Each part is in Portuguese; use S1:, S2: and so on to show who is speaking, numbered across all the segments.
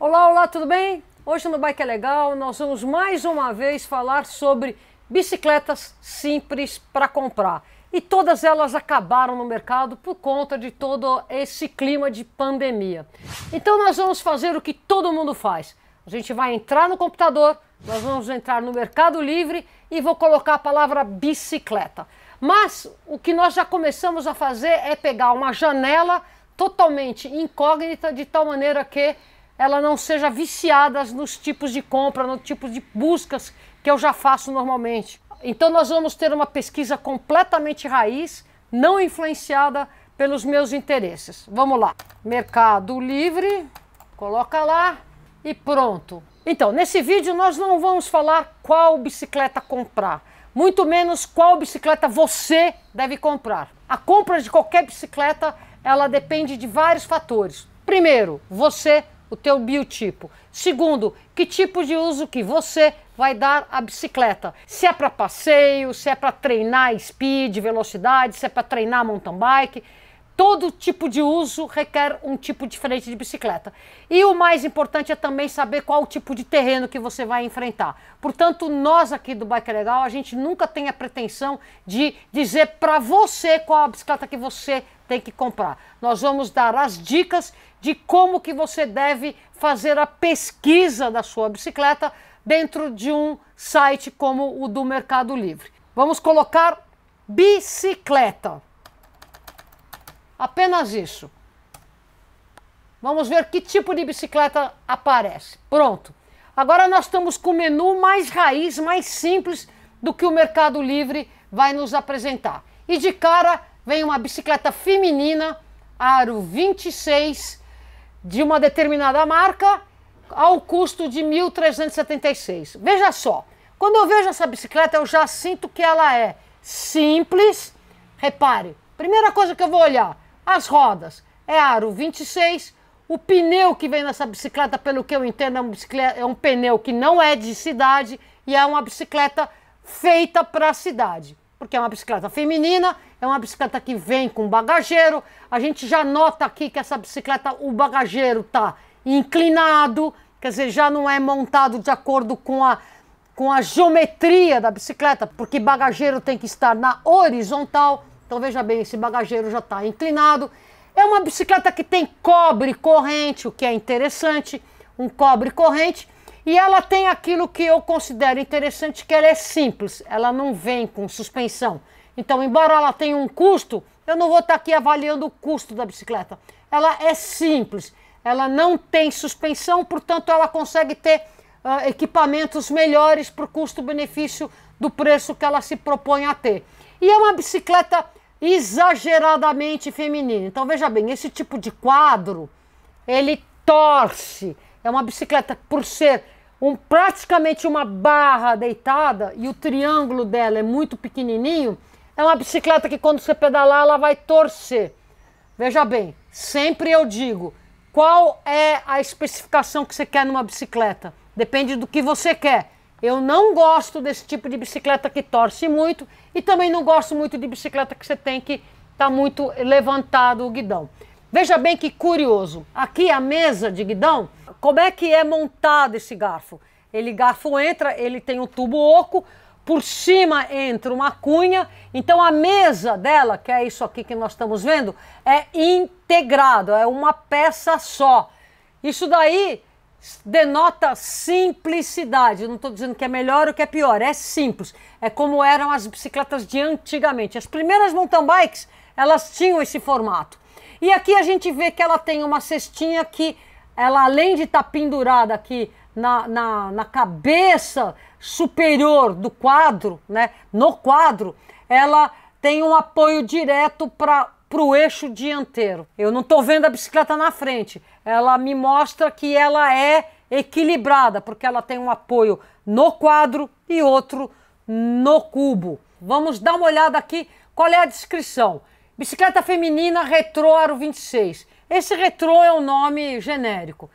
S1: Olá, olá, tudo bem? Hoje no Bike é Legal nós vamos mais uma vez falar sobre bicicletas simples para comprar. E todas elas acabaram no mercado por conta de todo esse clima de pandemia. Então nós vamos fazer o que todo mundo faz. A gente vai entrar no computador, nós vamos entrar no Mercado Livre e vou colocar a palavra bicicleta. Mas o que nós já começamos a fazer é pegar uma janela totalmente incógnita de tal maneira que ela não seja viciada nos tipos de compra, nos tipos de buscas que eu já faço normalmente. Então nós vamos ter uma pesquisa completamente raiz, não influenciada pelos meus interesses. Vamos lá. Mercado Livre, coloca lá e pronto. Então, nesse vídeo nós não vamos falar qual bicicleta comprar, muito menos qual bicicleta você deve comprar. A compra de qualquer bicicleta, ela depende de vários fatores. Primeiro, você o teu biotipo. Segundo, que tipo de uso que você vai dar à bicicleta. Se é para passeio, se é para treinar speed, velocidade, se é para treinar mountain bike, todo tipo de uso requer um tipo diferente de bicicleta. E o mais importante é também saber qual tipo de terreno que você vai enfrentar. Portanto, nós aqui do Bike Legal, a gente nunca tem a pretensão de dizer para você qual a bicicleta que você tem que comprar. Nós vamos dar as dicas de como que você deve fazer a pesquisa da sua bicicleta dentro de um site como o do Mercado Livre. Vamos colocar bicicleta Apenas isso. Vamos ver que tipo de bicicleta aparece. Pronto. Agora nós estamos com o menu mais raiz, mais simples do que o Mercado Livre vai nos apresentar. E de cara vem uma bicicleta feminina, aro 26, de uma determinada marca, ao custo de 1.376. Veja só, quando eu vejo essa bicicleta, eu já sinto que ela é simples. Repare, primeira coisa que eu vou olhar, as rodas é aro 26. O pneu que vem nessa bicicleta, pelo que eu entendo, é, uma bicicleta, é um pneu que não é de cidade e é uma bicicleta feita para a cidade. Porque é uma bicicleta feminina, é uma bicicleta que vem com bagageiro. A gente já nota aqui que essa bicicleta, o bagageiro está inclinado, quer dizer, já não é montado de acordo com a, com a geometria da bicicleta, porque bagageiro tem que estar na horizontal. Então veja bem, esse bagageiro já está inclinado. É uma bicicleta que tem cobre corrente, o que é interessante, um cobre corrente. E ela tem aquilo que eu considero interessante, que ela é simples, ela não vem com suspensão. Então, embora ela tenha um custo, eu não vou estar tá aqui avaliando o custo da bicicleta. Ela é simples, ela não tem suspensão, portanto, ela consegue ter uh, equipamentos melhores para o custo-benefício do preço que ela se propõe a ter. E é uma bicicleta exageradamente feminina. Então veja bem, esse tipo de quadro, ele torce. É uma bicicleta por ser um, praticamente uma barra deitada e o triângulo dela é muito pequenininho, é uma bicicleta que quando você pedalar ela vai torcer. Veja bem, sempre eu digo, qual é a especificação que você quer numa bicicleta? Depende do que você quer. Eu não gosto desse tipo de bicicleta que torce muito e também não gosto muito de bicicleta que você tem que estar tá muito levantado o guidão. Veja bem que curioso. Aqui a mesa de guidão, como é que é montado esse garfo? Ele garfo entra, ele tem um tubo oco, por cima entra uma cunha, então a mesa dela, que é isso aqui que nós estamos vendo, é integrado, é uma peça só. Isso daí denota simplicidade. Não estou dizendo que é melhor ou que é pior, é simples. É como eram as bicicletas de antigamente. As primeiras mountain bikes, elas tinham esse formato. E aqui a gente vê que ela tem uma cestinha que ela, além de estar tá pendurada aqui na, na, na, cabeça superior do quadro, né, no quadro, ela tem um apoio direto para o eixo dianteiro. Eu não estou vendo a bicicleta na frente, ela me mostra que ela é equilibrada, porque ela tem um apoio no quadro e outro no cubo. Vamos dar uma olhada aqui qual é a descrição. Bicicleta feminina retrô aro 26. Esse retrô é um nome genérico.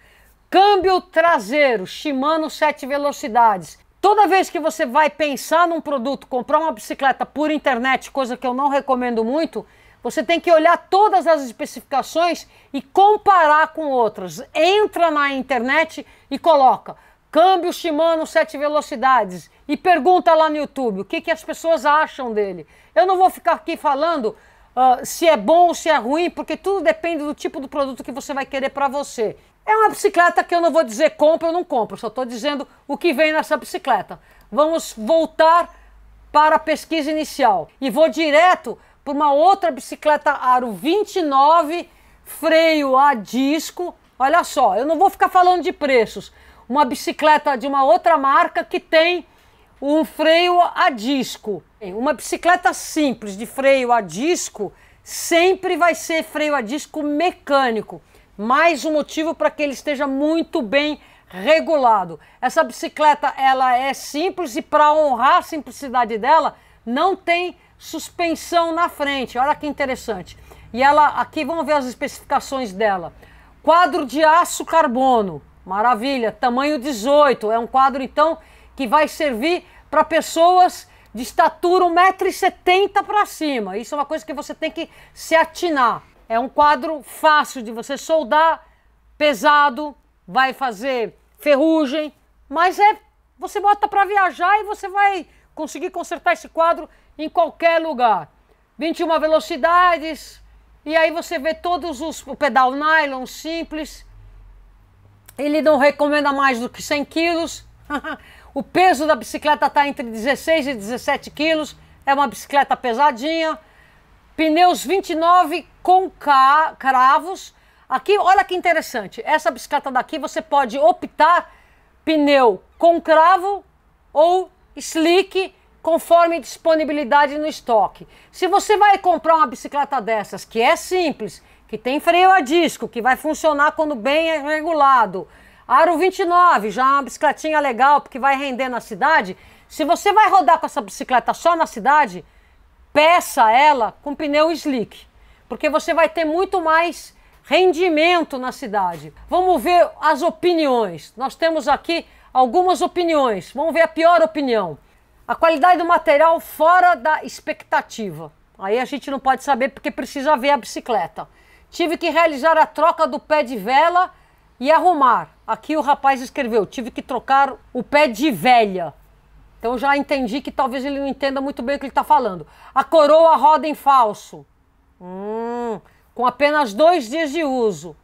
S1: Câmbio traseiro, Shimano 7 velocidades. Toda vez que você vai pensar num produto, comprar uma bicicleta por internet, coisa que eu não recomendo muito, você tem que olhar todas as especificações e comparar com outras. Entra na internet e coloca câmbio Shimano sete velocidades e pergunta lá no YouTube o que, que as pessoas acham dele. Eu não vou ficar aqui falando uh, se é bom ou se é ruim, porque tudo depende do tipo do produto que você vai querer para você. É uma bicicleta que eu não vou dizer compra ou não compra, só estou dizendo o que vem nessa bicicleta. Vamos voltar para a pesquisa inicial e vou direto para uma outra bicicleta aro 29, freio a disco. Olha só, eu não vou ficar falando de preços. Uma bicicleta de uma outra marca que tem um freio a disco. Uma bicicleta simples de freio a disco sempre vai ser freio a disco mecânico. Mais um motivo para que ele esteja muito bem regulado. Essa bicicleta ela é simples e para honrar a simplicidade dela, não tem suspensão na frente. Olha que interessante. E ela, aqui vamos ver as especificações dela. Quadro de aço carbono, maravilha, tamanho 18. É um quadro então que vai servir para pessoas de estatura 1,70m para cima. Isso é uma coisa que você tem que se atinar. É um quadro fácil de você soldar, pesado, vai fazer ferrugem, mas é você bota para viajar e você vai conseguir consertar esse quadro em qualquer lugar. 21 velocidades, e aí você vê todos os. O pedal nylon simples. Ele não recomenda mais do que 100 quilos. o peso da bicicleta está entre 16 e 17 quilos. É uma bicicleta pesadinha. Pneus 29 com cravos. Aqui, olha que interessante. Essa bicicleta daqui você pode optar pneu com cravo ou slick conforme disponibilidade no estoque. Se você vai comprar uma bicicleta dessas, que é simples, que tem freio a disco, que vai funcionar quando bem regulado, aro 29, já é uma bicicletinha legal porque vai render na cidade. Se você vai rodar com essa bicicleta só na cidade, peça ela com pneu slick, porque você vai ter muito mais rendimento na cidade. Vamos ver as opiniões. Nós temos aqui algumas opiniões. Vamos ver a pior opinião. A qualidade do material fora da expectativa. Aí a gente não pode saber porque precisa ver a bicicleta. Tive que realizar a troca do pé de vela e arrumar. Aqui o rapaz escreveu: tive que trocar o pé de velha. Então já entendi que talvez ele não entenda muito bem o que ele está falando. A coroa roda em falso. Hum, com apenas dois dias de uso.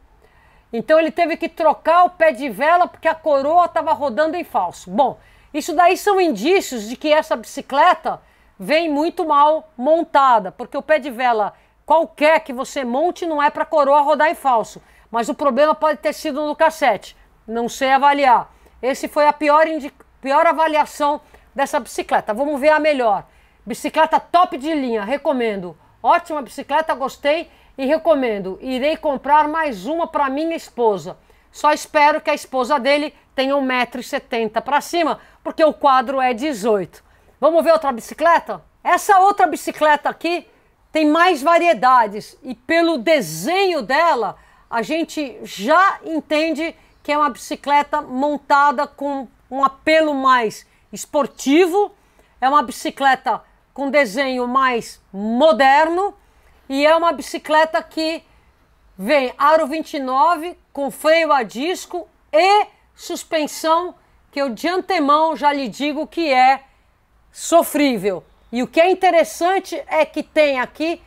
S1: Então ele teve que trocar o pé de vela porque a coroa estava rodando em falso. Bom, isso daí são indícios de que essa bicicleta vem muito mal montada, porque o pé de vela qualquer que você monte não é para a coroa rodar em falso, mas o problema pode ter sido no cassete. Não sei avaliar. Esse foi a pior, pior avaliação dessa bicicleta. Vamos ver a melhor. Bicicleta top de linha, recomendo. Ótima bicicleta, gostei e recomendo. Irei comprar mais uma para minha esposa. Só espero que a esposa dele tenha 1,70m para cima, porque o quadro é 18. Vamos ver outra bicicleta? Essa outra bicicleta aqui tem mais variedades e pelo desenho dela a gente já entende que é uma bicicleta montada com um apelo mais esportivo, é uma bicicleta com desenho mais moderno e é uma bicicleta que vem aro 29 com freio a disco e suspensão que eu de antemão já lhe digo que é sofrível. E o que é interessante é que tem aqui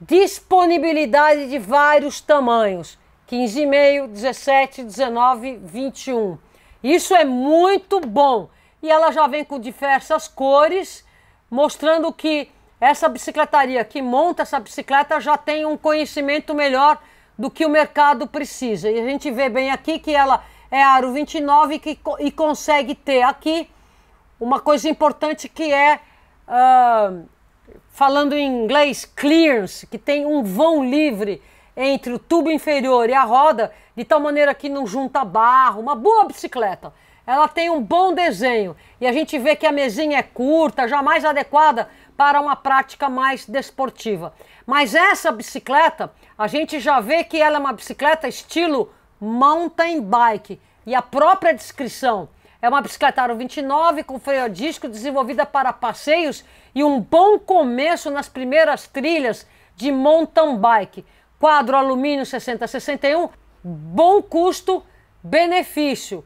S1: disponibilidade de vários tamanhos: 15,5, 17, 19, 21. Isso é muito bom. E ela já vem com diversas cores, mostrando que essa bicicletaria que monta essa bicicleta já tem um conhecimento melhor do que o mercado precisa. E a gente vê bem aqui que ela é aro 29 que, e consegue ter aqui uma coisa importante que é, uh, falando em inglês, clearance, que tem um vão livre entre o tubo inferior e a roda, de tal maneira que não junta barro, uma boa bicicleta ela tem um bom desenho e a gente vê que a mesinha é curta, jamais adequada para uma prática mais desportiva. Mas essa bicicleta, a gente já vê que ela é uma bicicleta estilo mountain bike e a própria descrição é uma bicicleta aro 29 com freio a disco desenvolvida para passeios e um bom começo nas primeiras trilhas de mountain bike. Quadro alumínio 6061, bom custo, benefício.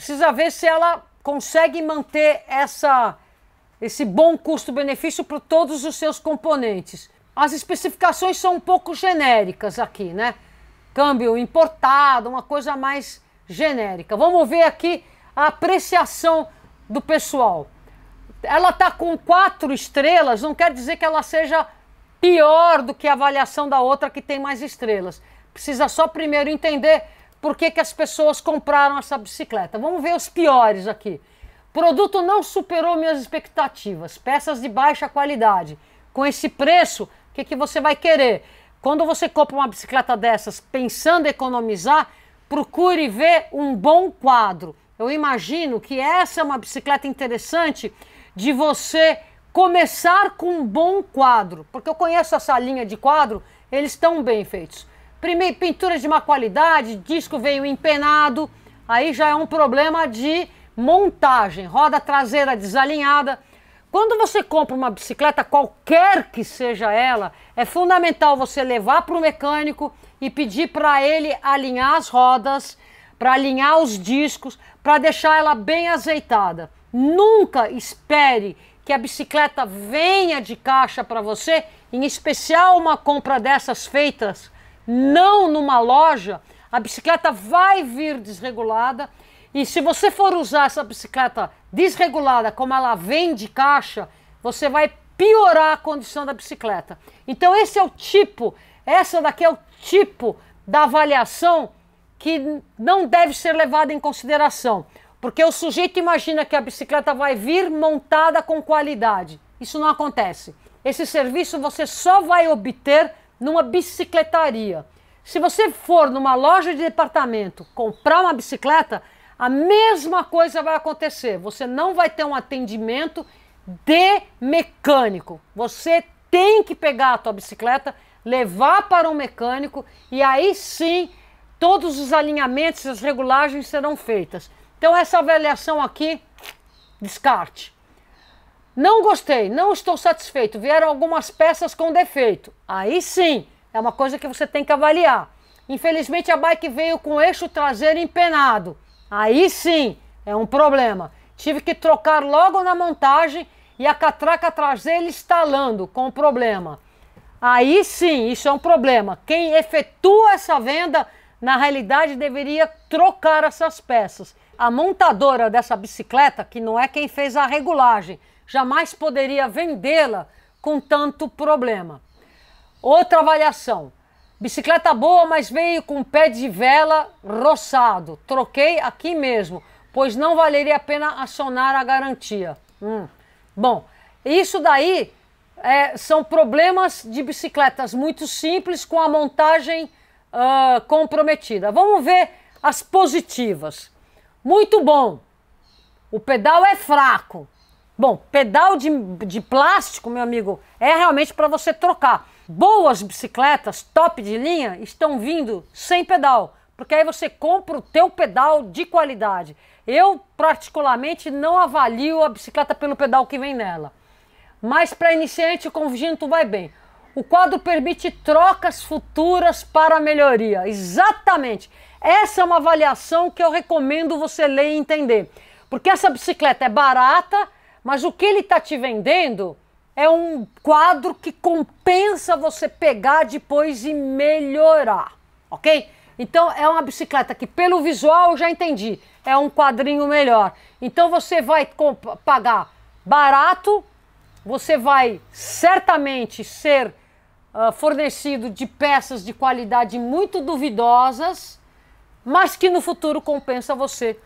S1: Precisa ver se ela consegue manter essa, esse bom custo-benefício para todos os seus componentes. As especificações são um pouco genéricas aqui, né? Câmbio importado, uma coisa mais genérica. Vamos ver aqui a apreciação do pessoal. Ela está com quatro estrelas, não quer dizer que ela seja pior do que a avaliação da outra que tem mais estrelas. Precisa só primeiro entender por que, que as pessoas compraram essa bicicleta. Vamos ver os piores aqui. Produto não superou minhas expectativas. Peças de baixa qualidade. Com esse preço, o que, que você vai querer? Quando você compra uma bicicleta dessas pensando em economizar, procure ver um bom quadro. Eu imagino que essa é uma bicicleta interessante de você começar com um bom quadro, porque eu conheço essa linha de quadro, eles estão bem feitos primeiro, pintura de má qualidade, disco veio empenado, aí já é um problema de montagem, roda traseira desalinhada. Quando você compra uma bicicleta, qualquer que seja ela, é fundamental você levar para o mecânico e pedir para ele alinhar as rodas, para alinhar os discos, para deixar ela bem azeitada. Nunca espere que a bicicleta venha de caixa para você, em especial uma compra dessas feitas não numa loja, a bicicleta vai vir desregulada. E se você for usar essa bicicleta desregulada, como ela vem de caixa, você vai piorar a condição da bicicleta. Então, esse é o tipo, essa daqui é o tipo da avaliação que não deve ser levada em consideração. Porque o sujeito imagina que a bicicleta vai vir montada com qualidade. Isso não acontece. Esse serviço você só vai obter numa bicicletaria. Se você for numa loja de departamento comprar uma bicicleta, a mesma coisa vai acontecer. Você não vai ter um atendimento de mecânico. Você tem que pegar a tua bicicleta, levar para um mecânico e aí sim todos os alinhamentos, as regulagens serão feitas. Então essa avaliação aqui, descarte. Não gostei, não estou satisfeito, vieram algumas peças com defeito. Aí sim, é uma coisa que você tem que avaliar. Infelizmente a bike veio com eixo traseiro empenado. Aí sim, é um problema. Tive que trocar logo na montagem e a catraca traseira estalando com o problema. Aí sim, isso é um problema. Quem efetua essa venda, na realidade, deveria trocar essas peças. A montadora dessa bicicleta, que não é quem fez a regulagem, jamais poderia vendê-la com tanto problema. Outra avaliação. Bicicleta boa, mas veio com pé de vela roçado. Troquei aqui mesmo, pois não valeria a pena acionar a garantia. Hum. Bom, isso daí é, são problemas de bicicletas muito simples com a montagem uh, comprometida. Vamos ver as positivas. Muito bom. O pedal é fraco, Bom, pedal de, de plástico, meu amigo, é realmente para você trocar. Boas bicicletas top de linha estão vindo sem pedal, porque aí você compra o teu pedal de qualidade. Eu particularmente não avalio a bicicleta pelo pedal que vem nela. Mas para iniciante o Convinto vai bem. O quadro permite trocas futuras para melhoria. Exatamente. Essa é uma avaliação que eu recomendo você ler e entender. Porque essa bicicleta é barata, mas o que ele está te vendendo é um quadro que compensa você pegar depois e melhorar, ok? Então é uma bicicleta que pelo visual eu já entendi, é um quadrinho melhor. Então você vai pagar barato, você vai certamente ser uh, fornecido de peças de qualidade muito duvidosas, mas que no futuro compensa você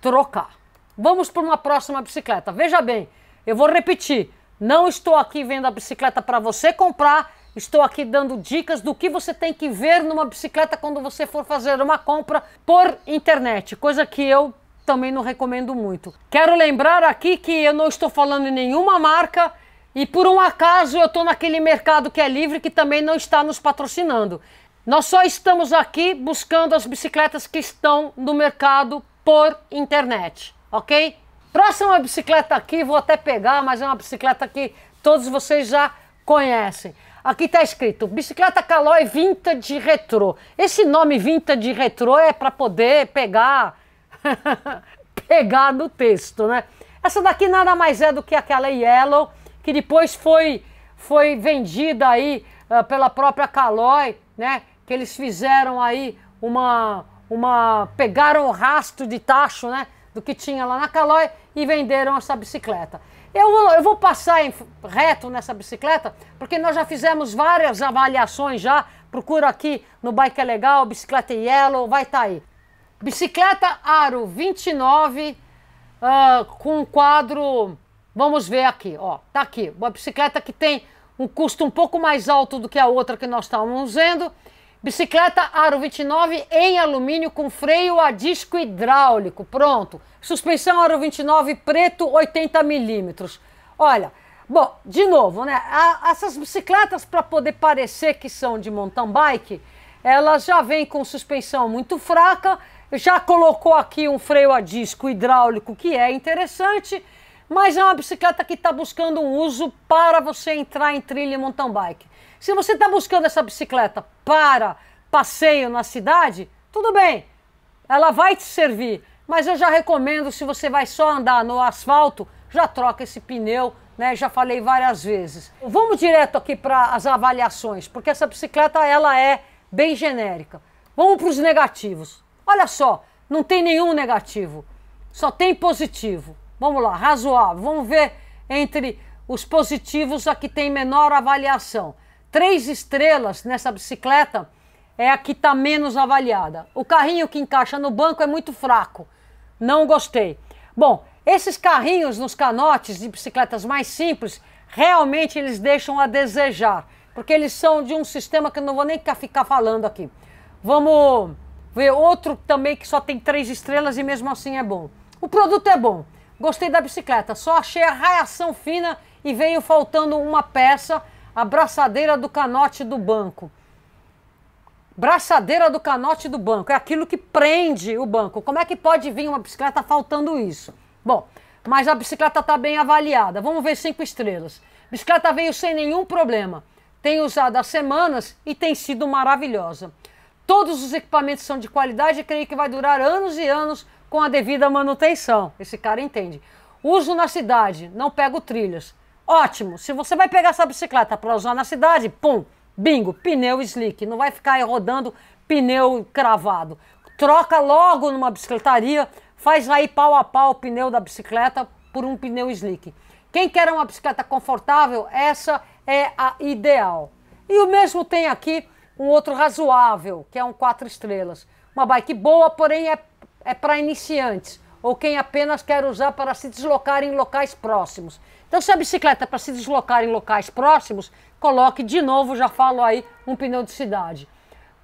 S1: trocar. Vamos para uma próxima bicicleta. Veja bem, eu vou repetir: não estou aqui vendo a bicicleta para você comprar, estou aqui dando dicas do que você tem que ver numa bicicleta quando você for fazer uma compra por internet, coisa que eu também não recomendo muito. Quero lembrar aqui que eu não estou falando em nenhuma marca e por um acaso eu estou naquele mercado que é livre que também não está nos patrocinando. Nós só estamos aqui buscando as bicicletas que estão no mercado por internet ok? Próxima bicicleta aqui, vou até pegar, mas é uma bicicleta que todos vocês já conhecem. Aqui está escrito bicicleta Caloi Vintage Retro. Esse nome Vintage Retro é para poder pegar pegar no texto, né? Essa daqui nada mais é do que aquela Yellow que depois foi foi vendida aí uh, pela própria Caloi, né? Que eles fizeram aí uma uma pegaram o rastro de tacho, né? do que tinha lá na Calói e venderam essa bicicleta. Eu vou, eu vou passar em, reto nessa bicicleta, porque nós já fizemos várias avaliações já. Procura aqui no Bike é Legal, Bicicleta Yellow, vai estar tá aí. Bicicleta Aro 29, uh, ah, com um quadro, vamos ver aqui, ó, tá aqui. Uma bicicleta que tem um custo um pouco mais alto do que a outra que nós estávamos vendo Bicicleta aro 29 em alumínio com freio a disco hidráulico. Pronto. Suspensão aro 29 preto 80 milímetros. Olha, bom, de novo, né? essas bicicletas para poder parecer que são de mountain bike, elas já vêm com suspensão muito fraca, já colocou aqui um freio a disco hidráulico que é interessante, mas é uma bicicleta que está buscando um uso para você entrar em trilha mountain bike. Se você está buscando essa bicicleta para passeio na cidade, tudo bem, ela vai te servir. Mas eu já recomendo, se você vai só andar no asfalto, já troca esse pneu, né? Já falei várias vezes. Vamos direto aqui para as avaliações, porque essa bicicleta ela é bem genérica. Vamos para os negativos. Olha só, não tem nenhum negativo, só tem positivo. Vamos lá, razoável. Vamos ver entre os positivos a que tem menor avaliação três estrelas nessa bicicleta é a que está menos avaliada. O carrinho que encaixa no banco é muito fraco. Não gostei. Bom, esses carrinhos nos canotes de bicicletas mais simples, realmente eles deixam a desejar, porque eles são de um sistema que eu não vou nem ficar falando aqui. Vamos ver outro também que só tem três estrelas e mesmo assim é bom. O produto é bom. Gostei da bicicleta, só achei a raiação fina e veio faltando uma peça a braçadeira do canote do banco. Braçadeira do canote do banco, é aquilo que prende o banco. Como é que pode vir uma bicicleta faltando isso? Bom, mas a bicicleta está bem avaliada. Vamos ver cinco estrelas. Bicicleta veio sem nenhum problema. Tem usado há semanas e tem sido maravilhosa. Todos os equipamentos são de qualidade e creio que vai durar anos e anos com a devida manutenção. Esse cara entende. Uso na cidade, não pego trilhas. Ótimo. Se você vai pegar essa bicicleta para usar na cidade, pum, bingo, pneu slick. Não vai ficar aí rodando pneu cravado. Troca logo numa bicicletaria, faz aí pau a pau o pneu da bicicleta por um pneu slick. Quem quer uma bicicleta confortável, essa é a ideal. E o mesmo tem aqui um outro razoável, que é um quatro estrelas. Uma bike boa, porém é, é para iniciantes ou quem apenas quer usar para se deslocar em locais próximos. Então, se a bicicleta é para se deslocar em locais próximos, coloque de novo, já falo aí, um pneu de cidade.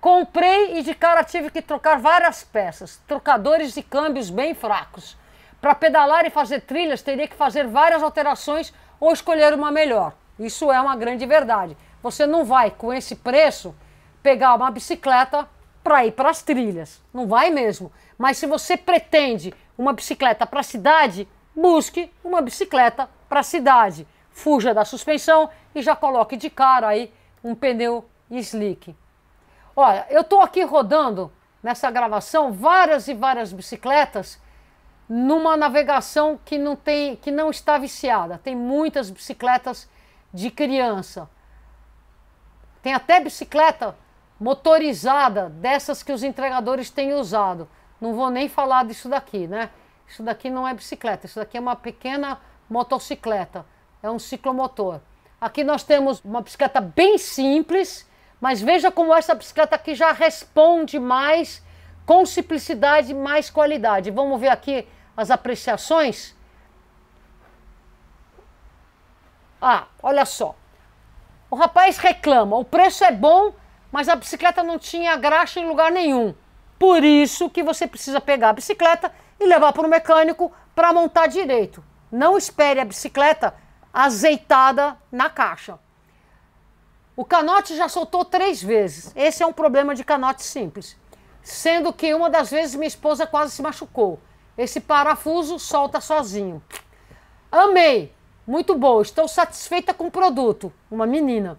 S1: Comprei e de cara tive que trocar várias peças, trocadores e câmbios bem fracos. Para pedalar e fazer trilhas, teria que fazer várias alterações ou escolher uma melhor. Isso é uma grande verdade. Você não vai, com esse preço, pegar uma bicicleta para ir para as trilhas. Não vai mesmo. Mas se você pretende uma bicicleta para a cidade, busque uma bicicleta para a cidade. Fuja da suspensão e já coloque de cara aí um pneu slick. Olha, eu estou aqui rodando nessa gravação várias e várias bicicletas numa navegação que não tem, que não está viciada. Tem muitas bicicletas de criança. Tem até bicicleta motorizada dessas que os entregadores têm usado. Não vou nem falar disso daqui, né? Isso daqui não é bicicleta, isso daqui é uma pequena motocicleta, é um ciclomotor. Aqui nós temos uma bicicleta bem simples, mas veja como essa bicicleta aqui já responde mais com simplicidade e mais qualidade. Vamos ver aqui as apreciações? Ah, olha só. O rapaz reclama, o preço é bom, mas a bicicleta não tinha graxa em lugar nenhum. Por isso que você precisa pegar a bicicleta e levar para o mecânico para montar direito. Não espere a bicicleta azeitada na caixa. O canote já soltou três vezes. Esse é um problema de canote simples. Sendo que uma das vezes minha esposa quase se machucou. Esse parafuso solta sozinho. Amei! Muito bom, estou satisfeita com o produto. Uma menina.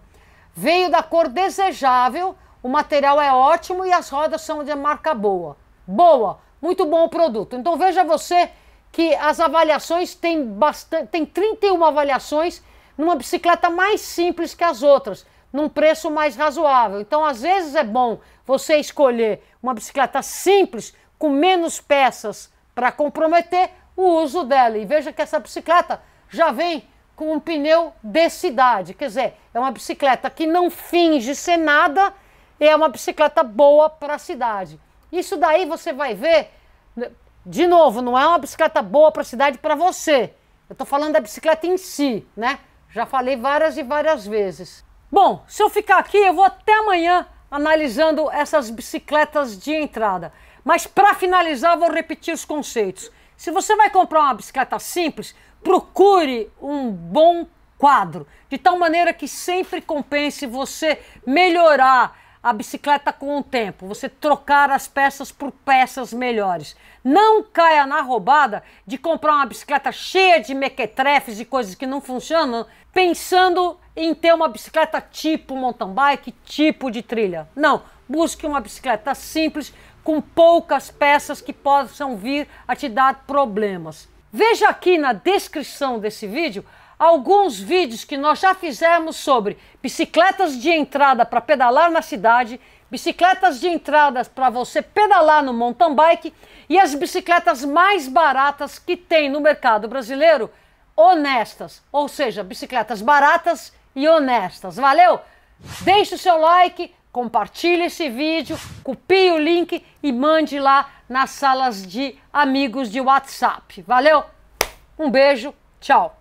S1: Veio da cor desejável, o material é ótimo e as rodas são de marca boa. Boa, muito bom o produto. Então veja você que as avaliações têm bastante, tem 31 avaliações numa bicicleta mais simples que as outras, num preço mais razoável. Então, às vezes é bom você escolher uma bicicleta simples com menos peças para comprometer o uso dela. E veja que essa bicicleta já vem com um pneu de cidade, quer dizer, é uma bicicleta que não finge ser nada, é uma bicicleta boa para a cidade. Isso daí você vai ver né, de novo, não é uma bicicleta boa para a cidade para você. Eu estou falando da bicicleta em si, né? Já falei várias e várias vezes. Bom, se eu ficar aqui, eu vou até amanhã analisando essas bicicletas de entrada. Mas para finalizar, vou repetir os conceitos. Se você vai comprar uma bicicleta simples, procure um bom quadro, de tal maneira que sempre compense você melhorar a bicicleta com o tempo, você trocar as peças por peças melhores. Não caia na roubada de comprar uma bicicleta cheia de mequetrefes e coisas que não funcionam, pensando em ter uma bicicleta tipo mountain bike, tipo de trilha. Não, busque uma bicicleta simples com poucas peças que possam vir a te dar problemas. Veja aqui na descrição desse vídeo alguns vídeos que nós já fizemos sobre bicicletas de entrada para pedalar na cidade, bicicletas de entrada para você pedalar no mountain bike e as bicicletas mais baratas que tem no mercado brasileiro, honestas, ou seja, bicicletas baratas e honestas. Valeu? Deixe o seu like, compartilhe esse vídeo, copie o link e mande lá nas salas de amigos de WhatsApp. Valeu? Um beijo, tchau.